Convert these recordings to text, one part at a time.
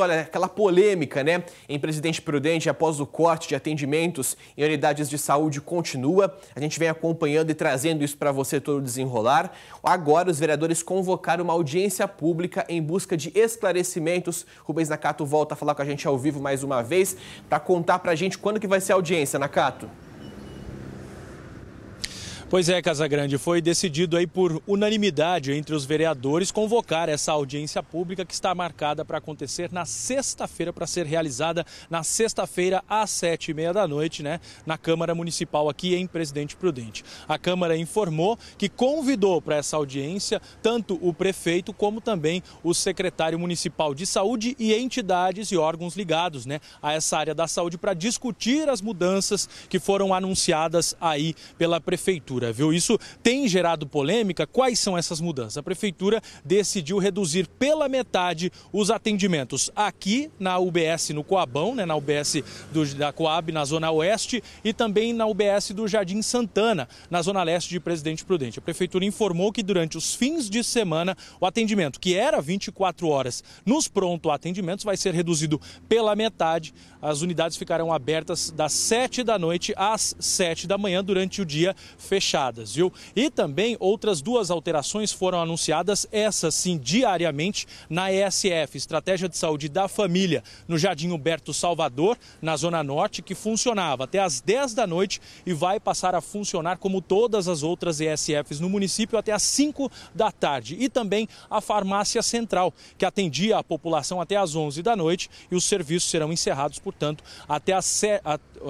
Olha, aquela polêmica, né? Em Presidente Prudente, após o corte de atendimentos em unidades de saúde continua. A gente vem acompanhando e trazendo isso para você todo desenrolar. Agora, os vereadores convocaram uma audiência pública em busca de esclarecimentos. Rubens Nakato volta a falar com a gente ao vivo mais uma vez para contar para a gente quando que vai ser a audiência, Nakato. Pois é, Casagrande, foi decidido aí por unanimidade entre os vereadores convocar essa audiência pública que está marcada para acontecer na sexta-feira, para ser realizada na sexta-feira às sete e meia da noite, né, na Câmara Municipal aqui em Presidente Prudente. A Câmara informou que convidou para essa audiência tanto o prefeito como também o secretário municipal de saúde e entidades e órgãos ligados, né, a essa área da saúde para discutir as mudanças que foram anunciadas aí pela prefeitura prefeitura, viu? Isso tem gerado polêmica. Quais são essas mudanças? A prefeitura decidiu reduzir pela metade os atendimentos aqui na UBS no Coabão, né, na UBS do, da Coab, na Zona Oeste, e também na UBS do Jardim Santana, na Zona Leste de Presidente Prudente. A prefeitura informou que durante os fins de semana o atendimento, que era 24 horas nos pronto atendimentos, vai ser reduzido pela metade. As unidades ficarão abertas das 7 da noite às 7 da manhã durante o dia fechado fechadas, viu? E também outras duas alterações foram anunciadas, essas sim, diariamente, na ESF, Estratégia de Saúde da Família, no Jardim Humberto Salvador, na Zona Norte, que funcionava até às 10 da noite e vai passar a funcionar como todas as outras ESFs no município até às 5 da tarde. E também a Farmácia Central, que atendia a população até às 11 da noite e os serviços serão encerrados, portanto, até às,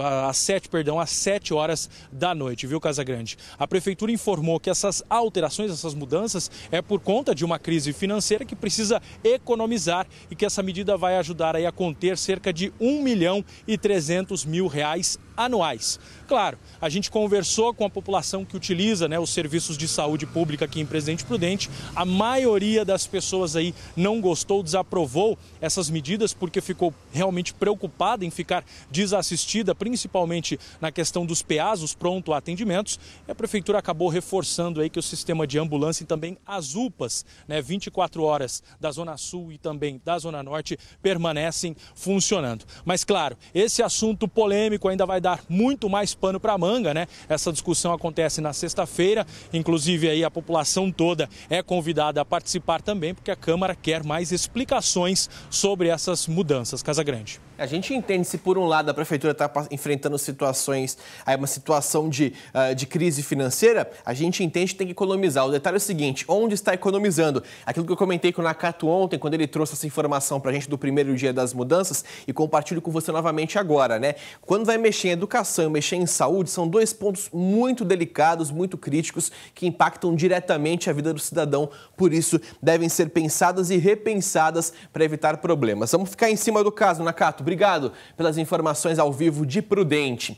às 7, perdão, às 7 horas da noite, viu, Casagrande? A prefeitura informou que essas alterações, essas mudanças, é por conta de uma crise financeira que precisa economizar e que essa medida vai ajudar aí a conter cerca de 1 milhão e 300 mil reais anuais. Claro, a gente conversou com a população que utiliza né, os serviços de saúde pública aqui em Presidente Prudente. A maioria das pessoas aí não gostou, desaprovou essas medidas porque ficou realmente preocupada em ficar desassistida, principalmente na questão dos PAs, os pronto atendimentos. E a prefeitura acabou reforçando aí que o sistema de ambulância e também as UPAs, né, 24 horas da Zona Sul e também da Zona Norte, permanecem funcionando. Mas claro, esse assunto polêmico ainda vai dar dar muito mais pano para manga, né? Essa discussão acontece na sexta-feira, inclusive aí a população toda é convidada a participar também, porque a Câmara quer mais explicações sobre essas mudanças. Casa Grande. A gente entende se por um lado a prefeitura está enfrentando situações, aí uma situação de, ah, de crise financeira, a gente entende que tem que economizar. O detalhe é o seguinte, onde está economizando? Aquilo que eu comentei com o Nakato ontem, quando ele trouxe essa informação para a gente do primeiro dia das mudanças, e compartilho com você novamente agora, né? Quando vai mexendo educação e mexer em saúde são dois pontos muito delicados, muito críticos, que impactam diretamente a vida do cidadão. Por isso, devem ser pensadas e repensadas para evitar problemas. Vamos ficar em cima do caso, Nakato. Obrigado pelas informações ao vivo de Prudente.